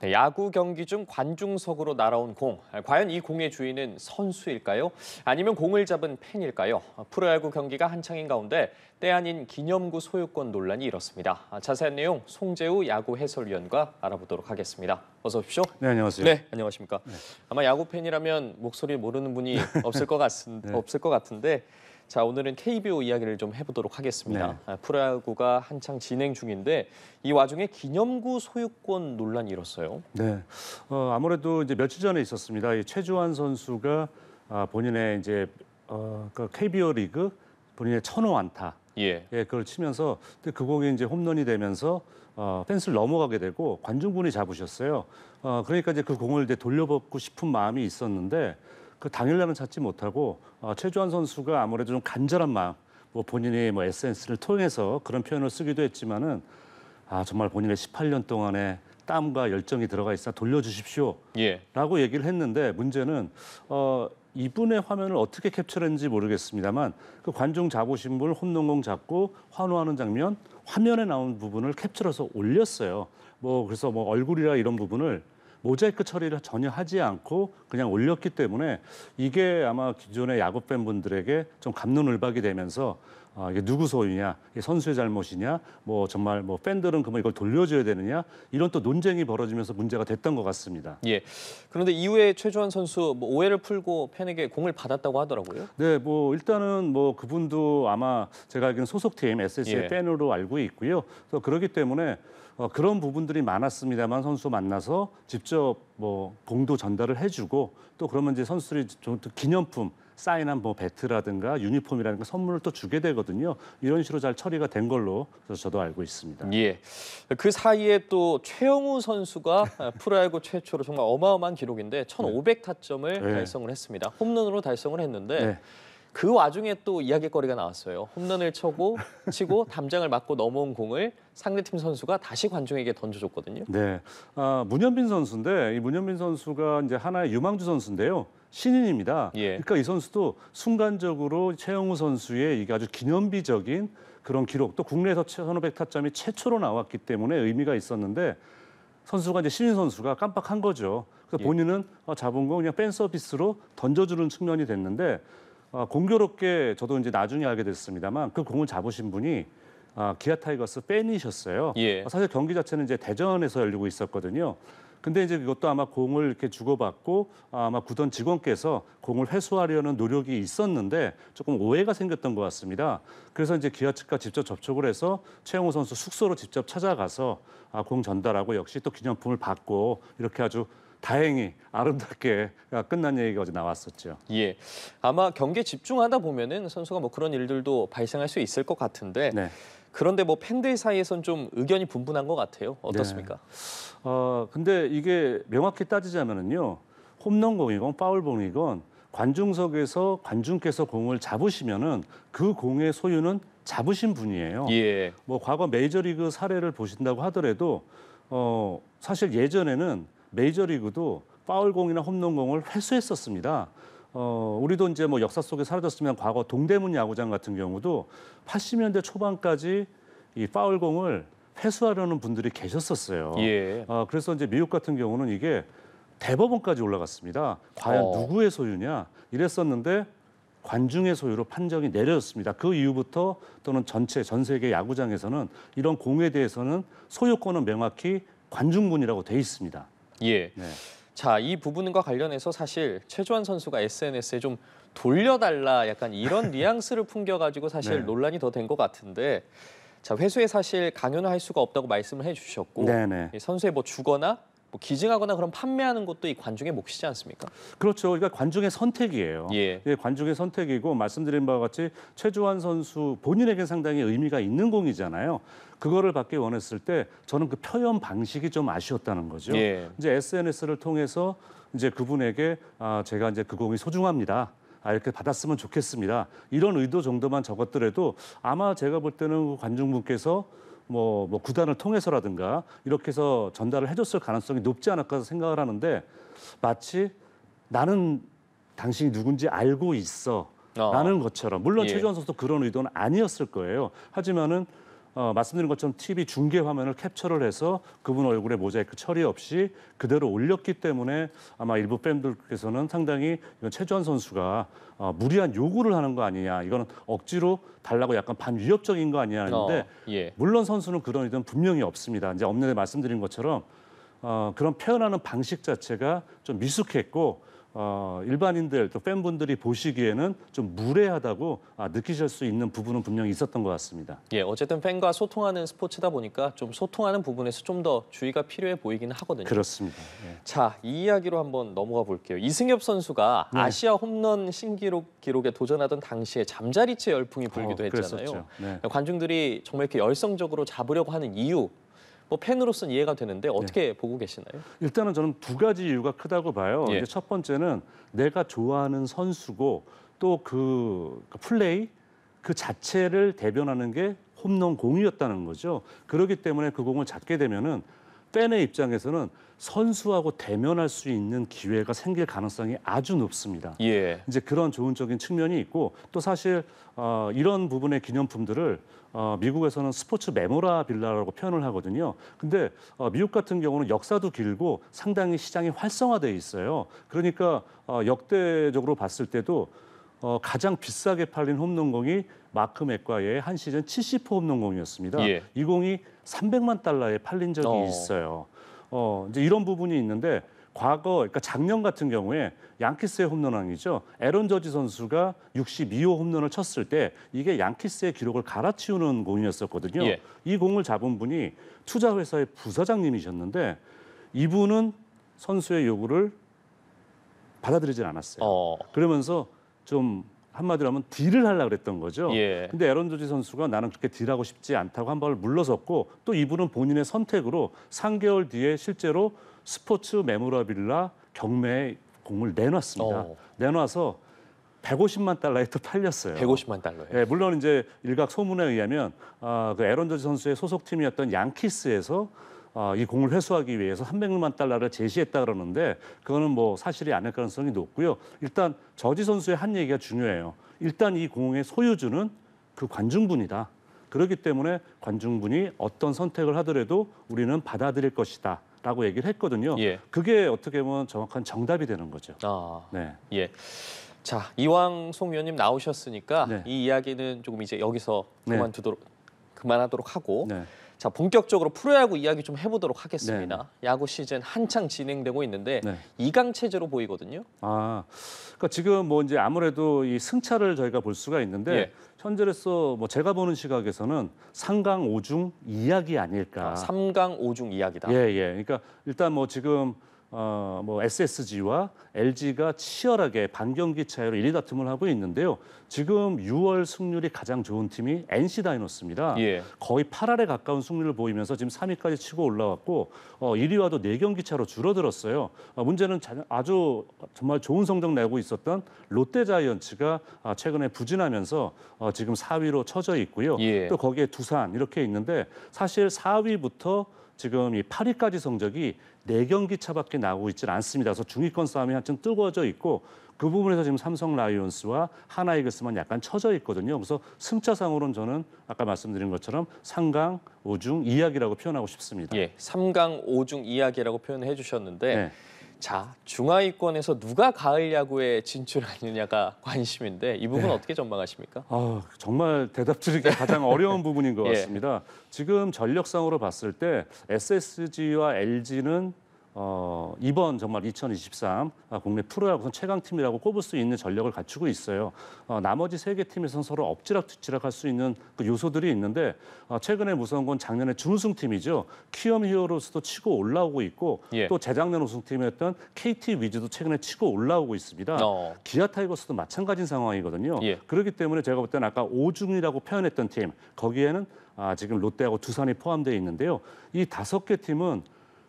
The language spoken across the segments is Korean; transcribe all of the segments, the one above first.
네, 야구 경기 중 관중석으로 날아온 공. 아, 과연 이 공의 주인은 선수일까요? 아니면 공을 잡은 팬일까요? 아, 프로야구 경기가 한창인 가운데 때 아닌 기념구 소유권 논란이 일었습니다. 아, 자세한 내용 송재우 야구 해설위원과 알아보도록 하겠습니다. 어서 오십시오. 네, 안녕하세요. 네, 안녕하십니까. 네. 아마 야구 팬이라면 목소리 모르는 분이 없을 것 같은 네. 없을 것 같은데 자 오늘은 KBO 이야기를 좀 해보도록 하겠습니다. 네. 프로야구가 아, 한창 진행 중인데 이 와중에 기념구 소유권 논란이 일었어요. 네, 어, 아무래도 이제 며칠 전에 있었습니다. 이 최주환 선수가 아, 본인의 이제 어, 그 KBO 리그 본인의 천호 안타 예. 예, 그걸 치면서 근데 그 공이 이제 홈런이 되면서 어, 펜스를 넘어가게 되고 관중분이 잡으셨어요. 어, 그러니까 이제 그 공을 이제 돌려받고 싶은 마음이 있었는데 그 당일날은 찾지 못하고 어, 최주환 선수가 아무래도 좀 간절한 마음, 뭐 본인의 뭐 s n 스를 통해서 그런 표현을 쓰기도 했지만은 아 정말 본인의 18년 동안에 땀과 열정이 들어가 있어 돌려주십시오라고 예. 얘기를 했는데 문제는 어, 이분의 화면을 어떻게 캡처했는지 모르겠습니다만 그 관중 잡으신물 홈런공 잡고 환호하는 장면 화면에 나온 부분을 캡처해서 올렸어요. 뭐 그래서 뭐 얼굴이라 이런 부분을 모자이크 처리를 전혀 하지 않고 그냥 올렸기 때문에 이게 아마 기존의 야구팬 분들에게 좀 감론을박이 되면서 아, 이게 누구 소유냐, 이게 선수의 잘못이냐, 뭐 정말 뭐 팬들은 그러면 이걸 돌려줘야 되느냐 이런 또 논쟁이 벌어지면서 문제가 됐던 것 같습니다. 예. 그런데 이후에 최주환 선수 뭐 오해를 풀고 팬에게 공을 받았다고 하더라고요. 네, 뭐 일단은 뭐 그분도 아마 제가 알기로는 소속팀 SS의 예. 팬으로 알고 있고요. 그래서 그렇기 때문에. 어, 그런 부분들이 많았습니다만 선수 만나서 직접 뭐봉도 전달을 해주고 또 그러면 이제 선수들이 좀또 기념품 사인한 뭐 배트라든가 유니폼이라든가 선물을 또 주게 되거든요. 이런 식으로 잘 처리가 된 걸로 저도 알고 있습니다. 예. 그 사이에 또 최영우 선수가 프로야구 최초로 정말 어마어마한 기록인데 1,500 타점을 네. 달성을 했습니다. 홈런으로 달성을 했는데 네. 그 와중에 또 이야기거리가 나왔어요. 홈런을 쳐고 치고 담장을 맞고 넘어온 공을 상대팀 선수가 다시 관중에게 던져줬거든요. 네, 아, 문현빈 선수인데 이 문현빈 선수가 이제 하나의 유망주 선수인데요. 신인입니다. 예. 그러니까 이 선수도 순간적으로 최영우 선수의 이게 아주 기념비적인 그런 기록 또 국내에서 1 5 0 타점이 최초로 나왔기 때문에 의미가 있었는데 선수가 이제 신인 선수가 깜빡한 거죠. 그래서 예. 본인은 어, 잡은 거 그냥 팬 서비스로 던져주는 측면이 됐는데 아, 공교롭게 저도 이제 나중에 알게 됐습니다만 그 공을 잡으신 분이 아, 기아 타이거스 팬이셨어요. 예. 사실 경기 자체는 이제 대전에서 열리고 있었거든요. 근데 이제 이것도 아마 공을 이렇게 주고받고 아마 구던 직원께서 공을 회수하려는 노력이 있었는데 조금 오해가 생겼던 것 같습니다. 그래서 이제 기아 측과 직접 접촉을 해서 최영호 선수 숙소로 직접 찾아가서 아, 공 전달하고 역시 또 기념품을 받고 이렇게 아주 다행히 아름답게 끝난 얘기가 어 나왔었죠. 예, 아마 경기에 집중하다 보면은 선수가 뭐 그런 일들도 발생할 수 있을 것 같은데 네. 그런데 뭐 팬들 사이에선 좀 의견이 분분한 것 같아요. 네. 어떻습니까? 네. 어, 근데 이게 명확히 따지자면은요, 홈런공이건 파울공이건 관중석에서 관중께서 공을 잡으시면은 그 공의 소유는 잡으신 분이에요. 예. 뭐 과거 메이저리그 사례를 보신다고 하더라도 어 사실 예전에는 메이저리그도 파울공이나 홈런공을 회수했었습니다. 어, 우리도 이제 뭐 역사 속에 사라졌으면 과거 동대문 야구장 같은 경우도 80년대 초반까지 이 파울공을 회수하려는 분들이 계셨었어요. 예. 어, 그래서 이제 미국 같은 경우는 이게 대법원까지 올라갔습니다. 과연 어. 누구의 소유냐 이랬었는데 관중의 소유로 판정이 내려졌습니다. 그 이후부터 또는 전체 전 세계 야구장에서는 이런 공에 대해서는 소유권은 명확히 관중분이라고 돼 있습니다. 예. 네. 자, 이 부분과 관련해서 사실 최주환 선수가 SNS에 좀 돌려달라 약간 이런 뉘앙스를 풍겨가지고 사실 네. 논란이 더 된 것 같은데 자 회수에 사실 강연을 할 수가 없다고 말씀을 해주셨고 네, 네. 예, 선수의 뭐 주거나 뭐 기증하거나 그런 판매하는 것도 이 관중의 몫이지 않습니까? 그렇죠. 그러니까 관중의 선택이에요. 예. 예 관중의 선택이고 말씀드린 바와 같이 최주환 선수 본인에게 상당히 의미가 있는 공이잖아요. 그거를 받기 원했을 때 저는 그 표현 방식이 좀 아쉬웠다는 거죠. 예. 이제 SNS를 통해서 이제 그분에게 아, 제가 이제 그 공이 소중합니다. 아, 이렇게 받았으면 좋겠습니다. 이런 의도 정도만 적었더라도 아마 제가 볼 때는 그 관중분께서 뭐, 뭐 구단을 통해서라든가 이렇게 해서 전달을 해줬을 가능성이 높지 않을까 생각을 하는데 마치 나는 당신이 누군지 알고 있어. 어. 라는 것처럼 물론 예. 최주환 선수도 그런 의도는 아니었을 거예요. 하지만은 어, 말씀드린 것처럼 TV 중계 화면을 캡처를 해서 그분 얼굴에 모자이크 처리 없이 그대로 올렸기 때문에 아마 일부 팬들께서는 상당히 이건 최주환 선수가 어, 무리한 요구를 하는 거 아니냐. 이거는 억지로 달라고 약간 반위협적인 거 아니냐 하는데 어, 예. 물론 선수는 그런 의도는 분명히 없습니다. 이제 엄연히 말씀드린 것처럼 어, 그런 표현하는 방식 자체가 좀 미숙했고 어, 일반인들 또 팬분들이 보시기에는 좀 무례하다고 아, 느끼실 수 있는 부분은 분명히 있었던 것 같습니다. 예, 어쨌든 팬과 소통하는 스포츠다 보니까 좀 소통하는 부분에서 좀 더 주의가 필요해 보이기는 하거든요. 그렇습니다. 예. 자, 이 이야기로 한번 넘어가 볼게요. 이승엽 선수가 네. 아시아 홈런 신기록 기록에 도전하던 당시에 잠자리채 열풍이 어, 불기도 어, 했잖아요. 네. 관중들이 정말 이렇게 열성적으로 잡으려고 하는 이유 뭐 팬으로서는 이해가 되는데 네. 어떻게 보고 계시나요? 일단은 저는 두 가지 이유가 크다고 봐요. 예. 이제 첫 번째는 내가 좋아하는 선수고 또그 그 플레이 그 자체를 대변하는 게 홈런 공이었다는 거죠. 그렇기 때문에 그 공을 잡게 되면은 팬의 입장에서는 선수하고 대면할 수 있는 기회가 생길 가능성이 아주 높습니다. 예. 이제 그런 좋은적인 측면이 있고 또 사실 어, 이런 부분의 기념품들을 어, 미국에서는 스포츠 메모라빌라라고 표현을 하거든요. 근데 어, 미국 같은 경우는 역사도 길고 상당히 시장이 활성화돼 있어요. 그러니까 어, 역대적으로 봤을 때도 어, 가장 비싸게 팔린 홈런공이 마크 맥과의 한 시즌 70호 홈런 공이었습니다. 예. 이 공이 300만 달러에 팔린 적이 어. 있어요. 어, 이제 이런 부분이 있는데 과거 그러니까 작년 같은 경우에 양키스의 홈런왕이죠. 에런 저지 선수가 62호 홈런을 쳤을 때 이게 양키스의 기록을 갈아치우는 공이었었거든요. 예. 이 공을 잡은 분이 투자 회사의 부사장님이셨는데 이분은 선수의 요구를 받아들이질 않았어요. 어. 그러면서 좀 한마디로 하면 딜을 하려고 그랬던 거죠. 예. 근데 에런 조지 선수가 나는 그렇게 딜하고 싶지 않다고 한발을 물러섰고 또 이분은 본인의 선택으로 3개월 뒤에 실제로 스포츠 메모라빌라 경매에 공을 내놨습니다. 오. 어. 내놔서 150만 달러에 또 팔렸어요. 150만 달러에. 네, 물론 이제 일각 소문에 의하면 아, 그 에런 조지 선수의 소속팀이었던 양키스에서 아, 이 공을 회수하기 위해서 300만 달러를 제시했다 그러는데 그거는 뭐 사실이 아닐 가능성이 높고요. 일단 저지 선수의 한 얘기가 중요해요. 일단 이 공의 소유주는 그 관중분이다. 그렇기 때문에 관중분이 어떤 선택을 하더라도 우리는 받아들일 것이다. 라고 얘기를 했거든요. 예. 그게 어떻게 보면 정확한 정답이 되는 거죠. 아, 네. 예. 자, 이왕 송 위원님 나오셨으니까 네. 이 이야기는 조금 이제 여기서 네. 그만두도록 네. 그만하도록 하고 네. 자 본격적으로 프로야구 이야기 좀 해보도록 하겠습니다. 네. 야구 시즌 한창 진행되고 있는데 네. 이강 체제로 보이거든요. 아, 그러니까 지금 뭐 이제 아무래도 이 승차를 저희가 볼 수가 있는데 예. 현재로서 뭐 제가 보는 시각에서는 상강 오중 이야기 아닐까. 삼강 아, 오중 이야기다. 예, 예. 그러니까 일단 뭐 지금 어, 뭐 SSG와 LG가 치열하게 반경기 차이로 1위 다툼을 하고 있는데요. 지금 6월 승률이 가장 좋은 팀이 NC 다이노스입니다. 예. 거의 8할에 가까운 승률을 보이면서 지금 3위까지 치고 올라왔고 어, 1위와도 4경기 차로 줄어들었어요. 어, 문제는 자, 아주 정말 좋은 성적 내고 있었던 롯데 자이언츠가 아, 최근에 부진하면서 어, 지금 4위로 처져 있고요. 예. 또 거기에 두산 이렇게 있는데 사실 4위부터 지금 이 8위까지 성적이 4경기 차밖에 나오고 있지 않습니다. 그래서 중위권 싸움이 한층 뜨거워져 있고 그 부분에서 지금 삼성 라이온스와 하나이글스만 약간 처져 있거든요. 그래서 승차상으로는 저는 아까 말씀드린 것처럼 3강, 5중, 2약이라고 표현하고 싶습니다. 예, 3강, 5중, 2약이라고 표현해 주셨는데 네. 자, 중하위권에서 누가 가을 야구에 진출하느냐가 관심인데 이 부분 네. 어떻게 전망하십니까? 아, 정말 대답 드리기 가장 어려운 부분인 것 예. 같습니다. 예. 지금 전력상으로 봤을 때 SSG와 LG는 어, 이번 정말 2023 아, 국내 프로야구 선 최강팀이라고 꼽을 수 있는 전력을 갖추고 있어요. 어, 나머지 세 개 팀에선 서로 엎지락뒤지락 할 수 있는 그 요소들이 있는데 어, 최근에 무서운 건 작년에 준우승팀이죠. 키움 히어로스도 치고 올라오고 있고 예. 또 재작년 우승팀이었던 KT 위즈도 최근에 치고 올라오고 있습니다. 어. 기아 타이거스도 마찬가지인 상황이거든요. 예. 그렇기 때문에 제가 볼 때는 아까 오중이라고 표현했던 팀 거기에는 아, 지금 롯데하고 두산이 포함되어 있는데요. 이 다섯 개 팀은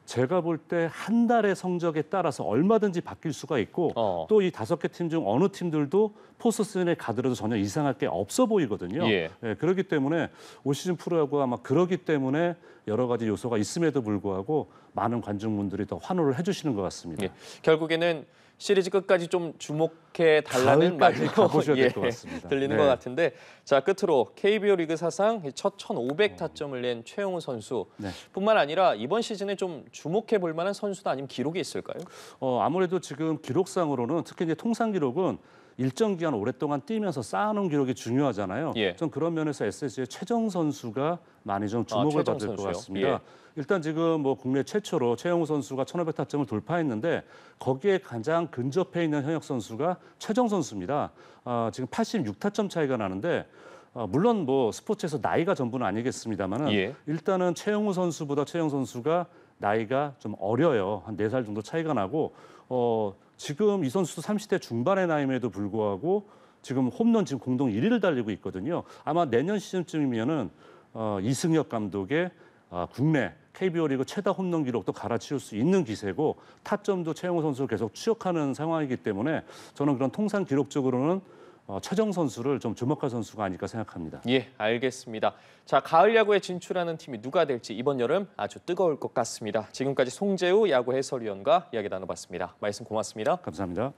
제가 볼 때 한 달의 성적에 따라서 얼마든지 바뀔 수가 있고 어. 또이 다섯 개 팀 중 어느 팀들도 포스트시즌에 가더라도 전혀 이상할 게 없어 보이거든요. 예. 예, 그렇기 때문에 올 시즌 프로야구가 아마 그러기 때문에 여러 가지 요소가 있음에도 불구하고 많은 관중분들이 더 환호를 해주시는 것 같습니다. 예. 결국에는 시리즈 끝까지 좀 주목해 달라는 말로 가보셔야 될것 예, 같습니다. 들리는 네. 것 같은데 자 끝으로 KBO 리그 사상 첫1,500 타점을 낸 최용우 선수 네. 뿐만 아니라 이번 시즌에 좀 주목해 볼 만한 선수도 아니면 기록이 있을까요? 어, 아무래도 지금 기록상으로는 특히 이제 통상 기록은 일정 기간 오랫동안 뛰면서 쌓아놓은 기록이 중요하잖아요. 예. 전 그런 면에서 SSG의 최정 선수가 많이 좀 아, 주목을 아, 받을 선수요? 것 같습니다. 예. 일단 지금 뭐 국내 최초로 최영우 선수가 1,500 타점을 돌파했는데 거기에 가장 근접해 있는 현역 선수가 최정 선수입니다. 아, 지금 86타점 차이가 나는데 아, 물론 뭐 스포츠에서 나이가 전부는 아니겠습니다만 예. 일단은 최영우 선수보다 최영 선수가 나이가 좀 어려요. 한 네 살 정도 차이가 나고 어 지금 이 선수도 30대 중반의 나임에도 이 불구하고 지금 홈런 지금 공동 1위를 달리고 있거든요. 아마 내년 시즌쯤이면은 어, 이승엽 감독의 어, 국내 KBO 리그 최다 홈런 기록도 갈아치울 수 있는 기세고 타점도 최영호 선수를 계속 추격하는 상황이기 때문에 저는 그런 통상 기록적으로는 어, 최정 선수를 좀 주목할 선수가 아닐까 생각합니다. 예, 알겠습니다. 자, 가을 야구에 진출하는 팀이 누가 될지 이번 여름 아주 뜨거울 것 같습니다. 지금까지 송재우 야구 해설위원과 이야기 나눠봤습니다. 말씀 고맙습니다. 감사합니다.